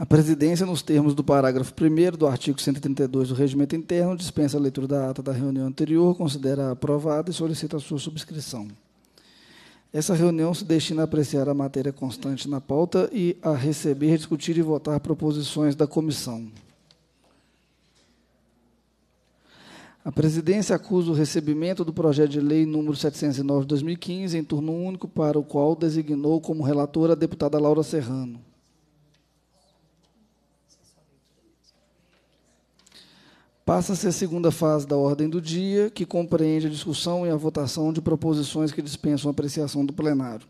A presidência, nos termos do parágrafo 1 do artigo 132 do Regimento Interno, dispensa a leitura da ata da reunião anterior, considera aprovada e solicita a sua subscrição. Essa reunião se destina a apreciar a matéria constante na pauta e a receber, discutir e votar proposições da comissão. A presidência acusa o recebimento do projeto de lei número 709 de 2015 em turno único, para o qual designou como relatora a deputada Laura Serrano. Passa-se a segunda fase da ordem do dia, que compreende a discussão e a votação de proposições que dispensam a apreciação do plenário.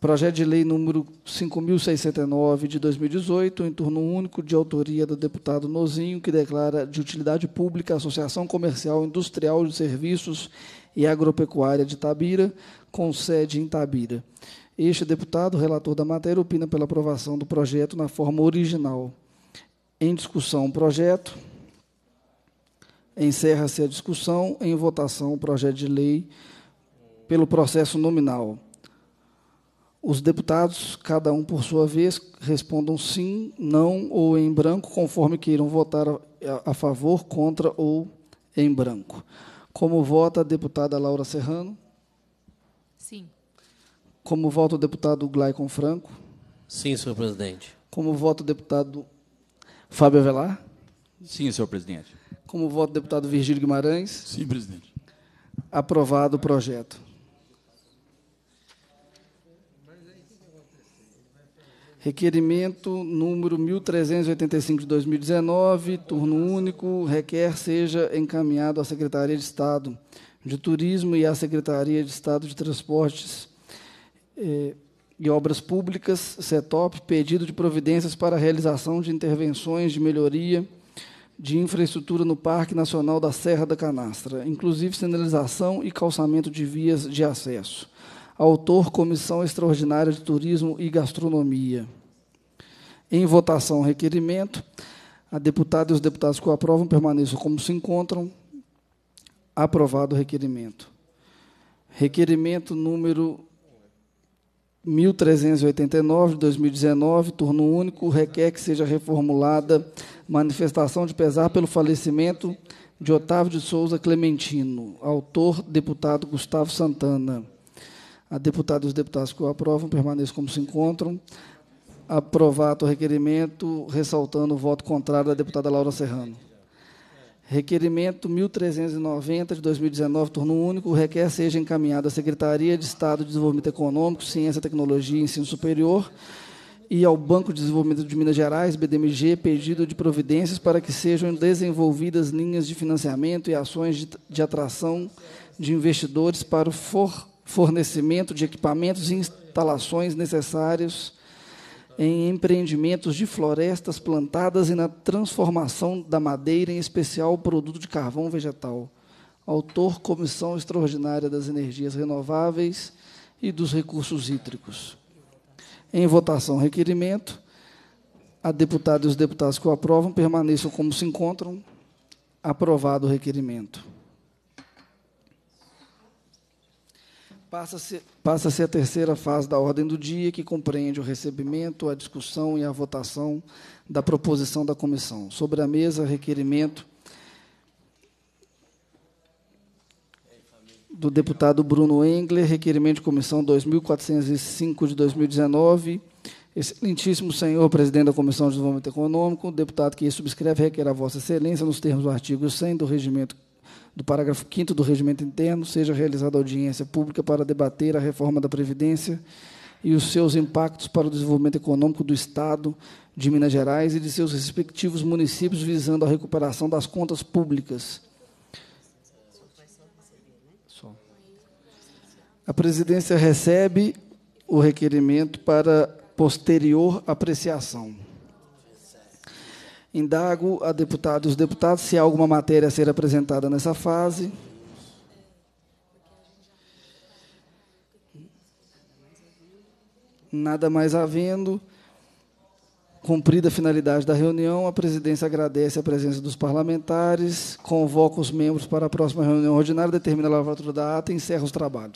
Projeto de lei número 5.609 de 2018, em turno único, de autoria do deputado Nozinho, que declara de utilidade pública a Associação Comercial Industrial de Serviços e Agropecuária de Tabira, com sede em Tabira. Este deputado, relator da matéria, opina pela aprovação do projeto na forma original. Em discussão, projeto. Encerra-se a discussão em votação o projeto de lei pelo processo nominal. Os deputados, cada um por sua vez, respondam sim, não ou em branco, conforme queiram votar a, favor, contra ou em branco. Como vota a deputada Laura Serrano? Sim. Como vota o deputado Glaicon Franco? Sim, senhor presidente. Como vota o deputado Fábio Avelar? Sim, senhor presidente. Como voto, deputado Virgílio Guimarães. Sim, presidente. Aprovado o projeto. Requerimento número 1385 de 2019, turno único, requer seja encaminhado à Secretaria de Estado de Turismo e à Secretaria de Estado de Transportes eh, e Obras Públicas, CETOP, pedido de providências para a realização de intervenções de melhoria de infraestrutura no Parque Nacional da Serra da Canastra, inclusive sinalização e calçamento de vias de acesso. Autor, Comissão Extraordinária de Turismo e Gastronomia. Em votação, requerimento. A deputada e os deputados que o aprovam permaneçam como se encontram. Aprovado o requerimento. Requerimento número 1389, de 2019, turno único, requer que seja reformulada manifestação de pesar pelo falecimento de Otávio de Souza Clementino, autor, deputado Gustavo Santana. A deputada e os deputados que o aprovam permaneçam como se encontram. Aprovado o requerimento, ressaltando o voto contrário da deputada Laura Serrano. Requerimento 1390 de 2019, turno único, requer seja encaminhado à Secretaria de Estado de Desenvolvimento Econômico, Ciência, Tecnologia e Ensino Superior e ao Banco de Desenvolvimento de Minas Gerais, BDMG, pedido de providências para que sejam desenvolvidas linhas de financiamento e ações de, de atração de investidores para o for, fornecimento de equipamentos e instalações necessários em empreendimentos de florestas plantadas e na transformação da madeira, em especial produto de carvão vegetal. Autor Comissão Extraordinária das Energias Renováveis e dos Recursos Hídricos. Em votação, requerimento. A deputada e os deputados que o aprovam permaneçam como se encontram. Aprovado o requerimento. Passa-se passa a terceira fase da ordem do dia, que compreende o recebimento, a discussão e a votação da proposição da comissão. Sobre a mesa, requerimento do deputado Bruno Engler, requerimento de comissão 2405 de 2019. Excelentíssimo senhor presidente da Comissão de Desenvolvimento Econômico, deputado que subscreve requer a vossa excelência nos termos do artigo 100 do regimento do parágrafo 5 do regimento interno, seja realizada audiência pública para debater a reforma da previdência e os seus impactos para o desenvolvimento econômico do estado de Minas Gerais e de seus respectivos municípios visando a recuperação das contas públicas A presidência recebe o requerimento para posterior apreciação. Indago a deputado e os deputados se há alguma matéria a ser apresentada nessa fase. Nada mais havendo. Cumprida a finalidade da reunião, a presidência agradece a presença dos parlamentares, convoca os membros para a próxima reunião ordinária, determina a lavatura da ata e encerra os trabalhos.